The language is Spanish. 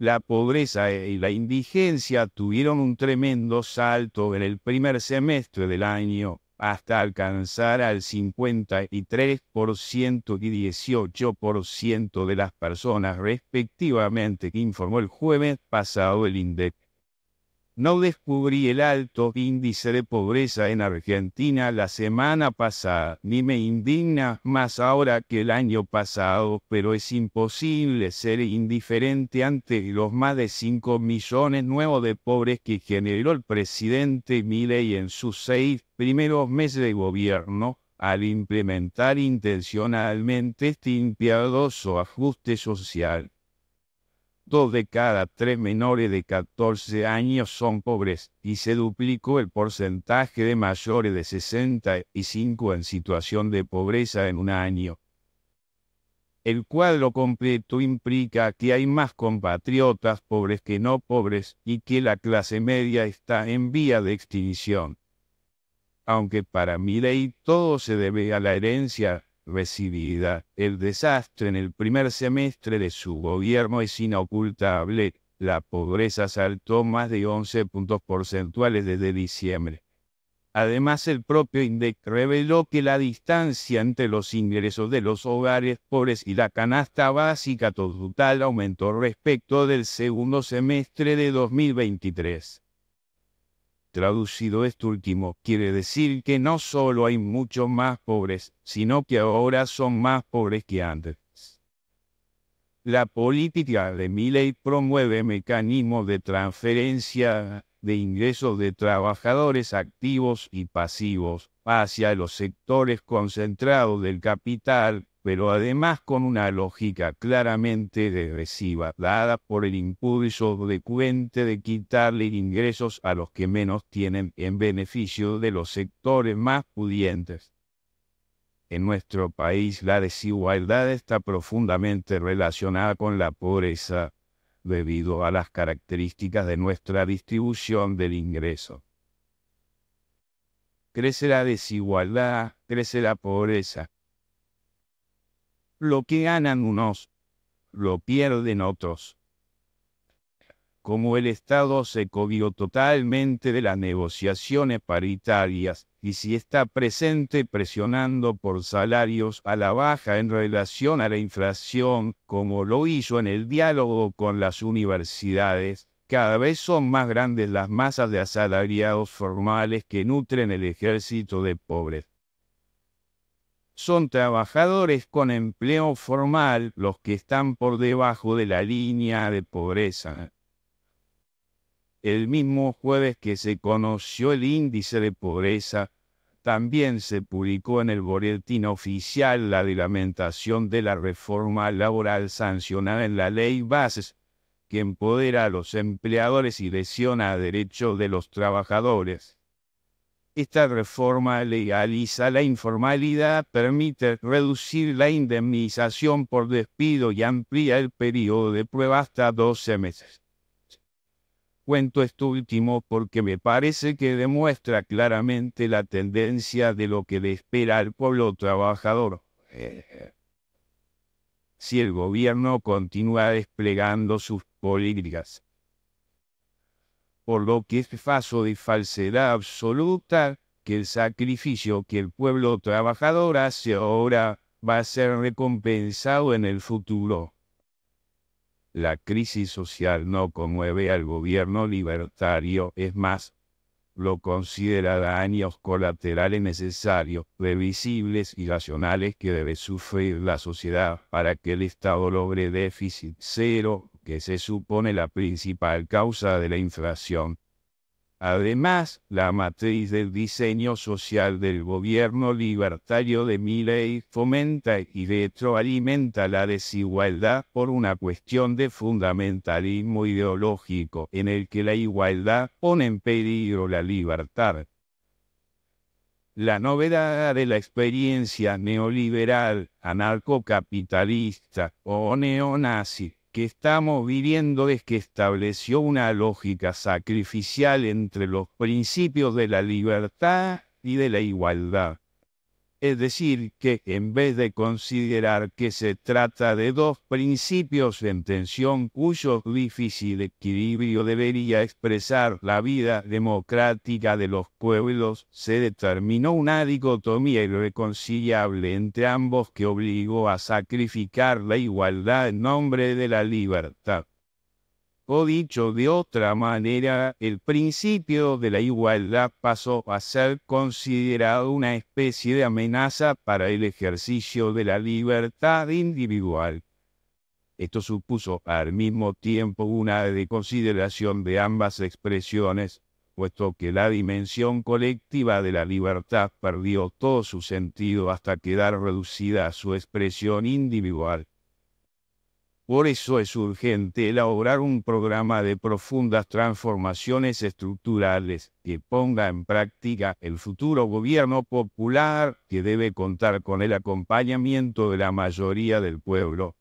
la pobreza e, y la indigencia tuvieron un tremendo salto en el primer semestre del año hasta alcanzar al 53% y 18% de las personas respectivamente, que informó el jueves pasado el INDEC. No descubrí el alto índice de pobreza en Argentina la semana pasada, ni me indigna más ahora que el año pasado, pero es imposible ser indiferente ante los más de 5 millones nuevos de pobres que generó el presidente Milei en sus seis primeros meses de gobierno, al implementar intencionalmente este impiedoso ajuste social. Dos de cada tres menores de 14 años son pobres y se duplicó el porcentaje de mayores de 65 en situación de pobreza en un año. El cuadro completo implica que hay más compatriotas pobres que no pobres y que la clase media está en vía de extinción. Aunque para mi ley todo se debe a la herencia, recibida. El desastre en el primer semestre de su gobierno es inocultable. La pobreza saltó más de 11 puntos porcentuales desde diciembre. Además, el propio INDEC reveló que la distancia entre los ingresos de los hogares pobres y la canasta básica total aumentó respecto del segundo semestre de 2023. Traducido esto último, quiere decir que no solo hay muchos más pobres, sino que ahora son más pobres que antes. La política de Milley promueve mecanismos de transferencia de ingresos de trabajadores activos y pasivos hacia los sectores concentrados del capital pero además con una lógica claramente degresiva, dada por el impulso frecuente de quitarle ingresos a los que menos tienen en beneficio de los sectores más pudientes. En nuestro país la desigualdad está profundamente relacionada con la pobreza, debido a las características de nuestra distribución del ingreso. Crece la desigualdad, crece la pobreza, lo que ganan unos, lo pierden otros. Como el Estado se cogió totalmente de las negociaciones paritarias y si está presente presionando por salarios a la baja en relación a la inflación, como lo hizo en el diálogo con las universidades, cada vez son más grandes las masas de asalariados formales que nutren el ejército de pobres son trabajadores con empleo formal los que están por debajo de la línea de pobreza. El mismo jueves que se conoció el índice de pobreza, también se publicó en el boletín oficial la dilamentación de la reforma laboral sancionada en la ley Bases, que empodera a los empleadores y lesiona a derechos de los trabajadores. Esta reforma legaliza la informalidad, permite reducir la indemnización por despido y amplía el periodo de prueba hasta 12 meses. Cuento esto último porque me parece que demuestra claramente la tendencia de lo que le espera al pueblo trabajador. Eh, si el gobierno continúa desplegando sus políticas por lo que es falso de falsedad absoluta que el sacrificio que el pueblo trabajador hace ahora va a ser recompensado en el futuro. La crisis social no conmueve al gobierno libertario, es más, lo considera daños colaterales necesarios, previsibles y racionales que debe sufrir la sociedad para que el Estado logre déficit cero, que se supone la principal causa de la inflación. Además, la matriz del diseño social del gobierno libertario de Milley fomenta y retroalimenta la desigualdad por una cuestión de fundamentalismo ideológico en el que la igualdad pone en peligro la libertad. La novedad de la experiencia neoliberal, anarcocapitalista o neonazi que estamos viviendo es que estableció una lógica sacrificial entre los principios de la libertad y de la igualdad. Es decir, que en vez de considerar que se trata de dos principios en tensión cuyo difícil equilibrio debería expresar la vida democrática de los pueblos, se determinó una dicotomía irreconciliable entre ambos que obligó a sacrificar la igualdad en nombre de la libertad. O dicho de otra manera, el principio de la igualdad pasó a ser considerado una especie de amenaza para el ejercicio de la libertad individual. Esto supuso al mismo tiempo una deconsideración de ambas expresiones, puesto que la dimensión colectiva de la libertad perdió todo su sentido hasta quedar reducida a su expresión individual. Por eso es urgente elaborar un programa de profundas transformaciones estructurales que ponga en práctica el futuro gobierno popular que debe contar con el acompañamiento de la mayoría del pueblo